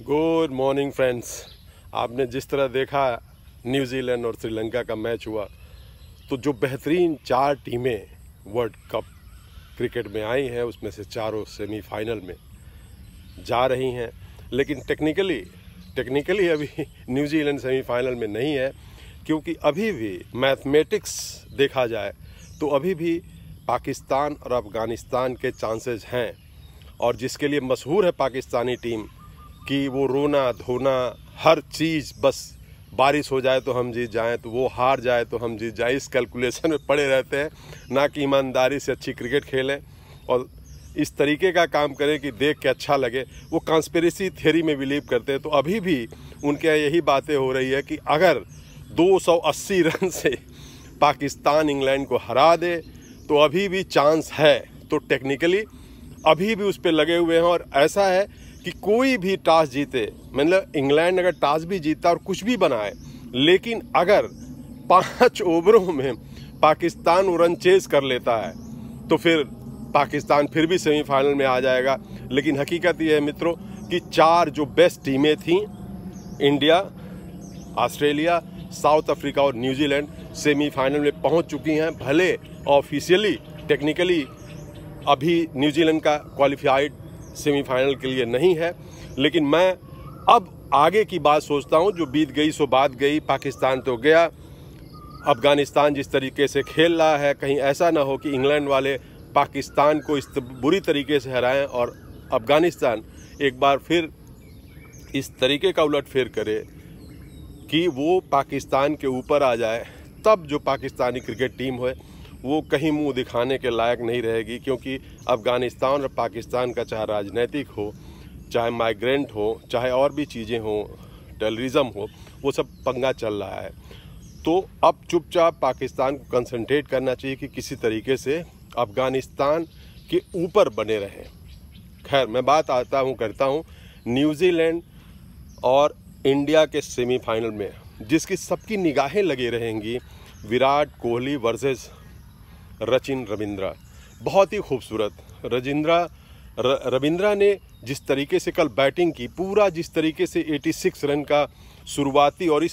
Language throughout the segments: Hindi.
गुड मॉर्निंग फ्रेंड्स आपने जिस तरह देखा न्यूजीलैंड और श्रीलंका का मैच हुआ तो जो बेहतरीन चार टीमें वर्ल्ड कप क्रिकेट में आई हैं उसमें से चारों सेमीफाइनल में जा रही हैं लेकिन टेक्निकली टेक्निकली अभी न्यूजीलैंड सेमीफाइनल में नहीं है क्योंकि अभी भी मैथमेटिक्स देखा जाए तो अभी भी पाकिस्तान और अफ़गानिस्तान के चांसेस हैं और जिसके लिए मशहूर है पाकिस्तानी टीम कि वो रोना धोना हर चीज़ बस बारिश हो जाए तो हम जीत जाएं तो वो हार जाए तो हम जीत जाएं इस कैलकुलेशन में पड़े रहते हैं ना कि ईमानदारी से अच्छी क्रिकेट खेलें और इस तरीके का काम करें कि देख के अच्छा लगे वो कॉन्स्पेरेसी थ्योरी में बिलीव करते हैं तो अभी भी उनके यहाँ यही बातें हो रही है कि अगर 280 रन से पाकिस्तान इंग्लैंड को हरा दे तो अभी भी चांस है तो टेक्निकली अभी भी उस पर लगे हुए हैं और ऐसा है कि कोई भी टॉस जीते मतलब इंग्लैंड अगर टॉस भी जीता और कुछ भी बनाए लेकिन अगर पाँच ओवरों में पाकिस्तान वो रन चेज कर लेता है तो फिर पाकिस्तान फिर भी सेमीफाइनल में आ जाएगा लेकिन हकीकत यह है मित्रों कि चार जो बेस्ट टीमें थीं इंडिया ऑस्ट्रेलिया साउथ अफ्रीका और न्यूजीलैंड सेमीफाइनल में पहुंच चुकी हैं भले ऑफिशियली टेक्निकली अभी न्यूजीलैंड का क्वालिफाइड सेमीफाइनल के लिए नहीं है लेकिन मैं अब आगे की बात सोचता हूँ जो बीत गई सो बात गई पाकिस्तान तो गया अफगानिस्तान जिस तरीके से खेल रहा है कहीं ऐसा ना हो कि इंग्लैंड वाले पाकिस्तान को इस बुरी तरीके से हराएं और अफगानिस्तान एक बार फिर इस तरीके का उलट फेर करे कि वो पाकिस्तान के ऊपर आ जाए तब जो पाकिस्तानी क्रिकेट टीम है वो कहीं मुंह दिखाने के लायक नहीं रहेगी क्योंकि अफ़गानिस्तान और पाकिस्तान का चाहे राजनीतिक हो चाहे माइग्रेंट हो चाहे और भी चीज़ें हों टेररिज्म हो वो सब पंगा चल रहा है तो अब चुपचाप पाकिस्तान को कंसनट्रेट करना चाहिए कि किसी तरीके से अफ़गानिस्तान के ऊपर बने रहें खैर मैं बात आता हूँ करता हूँ न्यूजीलैंड और इंडिया के सेमीफाइनल में जिसकी सबकी निगाहें लगी रहेंगी विराट कोहली वर्सेस रचिन रविंद्रा बहुत ही खूबसूरत रजिंद्रा रविंद्रा ने जिस तरीके से कल बैटिंग की पूरा जिस तरीके से 86 रन का शुरुआती और इस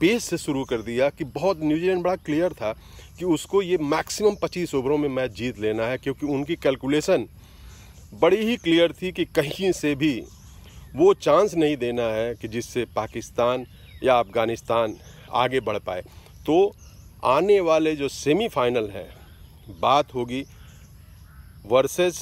पेस से शुरू कर दिया कि बहुत न्यूजीलैंड बड़ा क्लियर था कि उसको ये मैक्सिमम 25 ओवरों में मैच जीत लेना है क्योंकि उनकी कैलकुलेशन बड़ी ही क्लियर थी कि कहीं से भी वो चांस नहीं देना है कि जिससे पाकिस्तान या अफ़गानिस्तान आगे बढ़ पाए तो आने वाले जो सेमीफाइनल हैं बात होगी वर्सेस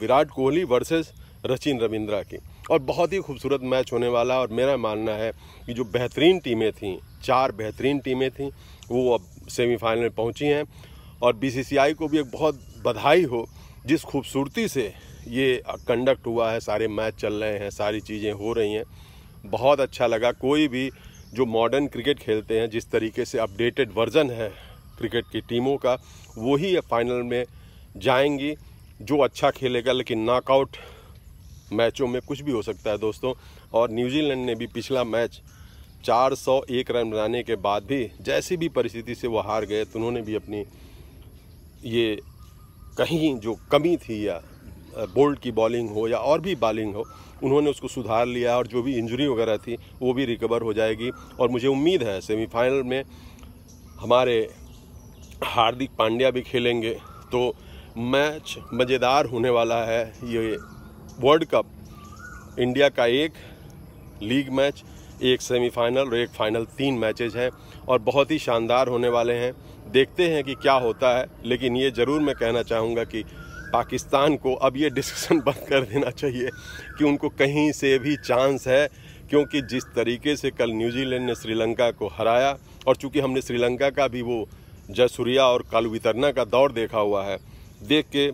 विराट कोहली वर्सेस रचिन रविंद्रा की और बहुत ही खूबसूरत मैच होने वाला और मेरा मानना है कि जो बेहतरीन टीमें थीं चार बेहतरीन टीमें थीं वो अब सेमीफाइनल में पहुंची हैं और बीसीसीआई को भी एक बहुत बधाई हो जिस खूबसूरती से ये कंडक्ट हुआ है सारे मैच चल रहे हैं सारी चीज़ें हो रही हैं बहुत अच्छा लगा कोई भी जो मॉडर्न क्रिकेट खेलते हैं जिस तरीके से अपडेटेड वर्जन है क्रिकेट की टीमों का वही फाइनल में जाएंगी जो अच्छा खेलेगा लेकिन नॉकआउट मैचों में कुछ भी हो सकता है दोस्तों और न्यूजीलैंड ने भी पिछला मैच 401 रन बनाने के बाद भी जैसी भी परिस्थिति से वो हार गए तो उन्होंने भी अपनी ये कहीं जो कमी थी या बोल्ट की बॉलिंग हो या और भी बॉलिंग हो उन्होंने उसको सुधार लिया और जो भी इंजरी वगैरह थी वो भी रिकवर हो जाएगी और मुझे उम्मीद है सेमीफाइनल में हमारे हार्दिक पांड्या भी खेलेंगे तो मैच मज़ेदार होने वाला है ये वर्ल्ड कप इंडिया का एक लीग मैच एक सेमीफाइनल और एक फाइनल तीन मैचेज हैं और बहुत ही शानदार होने वाले हैं देखते हैं कि क्या होता है लेकिन ये ज़रूर मैं कहना चाहूँगा कि पाकिस्तान को अब ये डिस्कशन बंद कर देना चाहिए कि उनको कहीं से भी चांस है क्योंकि जिस तरीके से कल न्यूजीलैंड ने श्रीलंका को हराया और चूंकि हमने श्रीलंका का भी वो जयसूर्या और कालवितरना का दौर देखा हुआ है देख के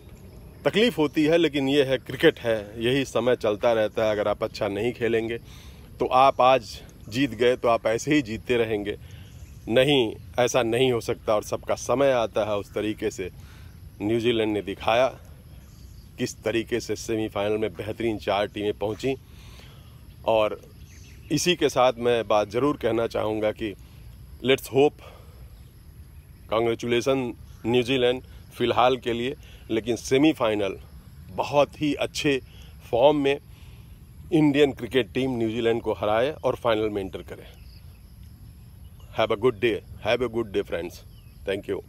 तकलीफ़ होती है लेकिन ये है क्रिकेट है यही समय चलता रहता है अगर आप अच्छा नहीं खेलेंगे तो आप आज जीत गए तो आप ऐसे ही जीतते रहेंगे नहीं ऐसा नहीं हो सकता और सबका समय आता है उस तरीके से न्यूजीलैंड ने दिखाया किस तरीके से सेमीफाइनल में बेहतरीन चार टीमें पहुंची और इसी के साथ मैं बात ज़रूर कहना चाहूँगा कि लेट्स होप कॉन्ग्रेचुलेसन न्यूजीलैंड फ़िलहाल के लिए लेकिन सेमीफाइनल बहुत ही अच्छे फॉर्म में इंडियन क्रिकेट टीम न्यूजीलैंड को हराए और फाइनल में इंटर करे have a good day have a good day friends thank you